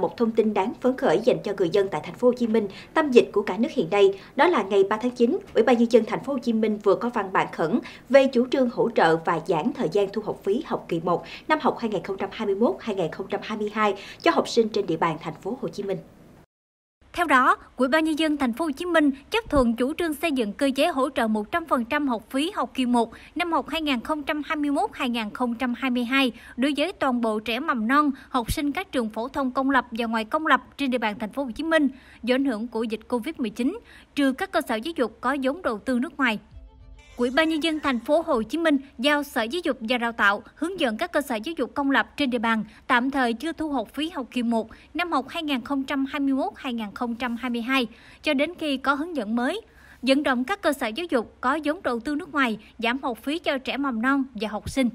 Một thông tin đáng phấn khởi dành cho người dân tại thành phố Hồ Chí Minh, tâm dịch của cả nước hiện nay, đó là ngày 3 tháng 9, Ủy ban nhân dân thành phố Hồ Chí Minh vừa có văn bản khẩn về chủ trương hỗ trợ và giãn thời gian thu học phí học kỳ 1 năm học 2021-2022 cho học sinh trên địa bàn thành phố Hồ Chí Minh. Theo đó, Ủy ban nhân dân thành phố Hồ Chí Minh chấp thuận chủ trương xây dựng cơ chế hỗ trợ 100% học phí học kỳ 1 năm học 2021-2022 đối với toàn bộ trẻ mầm non, học sinh các trường phổ thông công lập và ngoài công lập trên địa bàn thành phố Hồ Chí Minh do ảnh hưởng của dịch Covid-19, trừ các cơ sở giáo dục có vốn đầu tư nước ngoài. Ủy ban nhân dân thành phố Hồ Chí Minh giao Sở Giáo dục và Đào tạo hướng dẫn các cơ sở giáo dục công lập trên địa bàn tạm thời chưa thu học phí học kỳ 1 năm học 2021-2022 cho đến khi có hướng dẫn mới. Dẫn động các cơ sở giáo dục có vốn đầu tư nước ngoài giảm học phí cho trẻ mầm non và học sinh.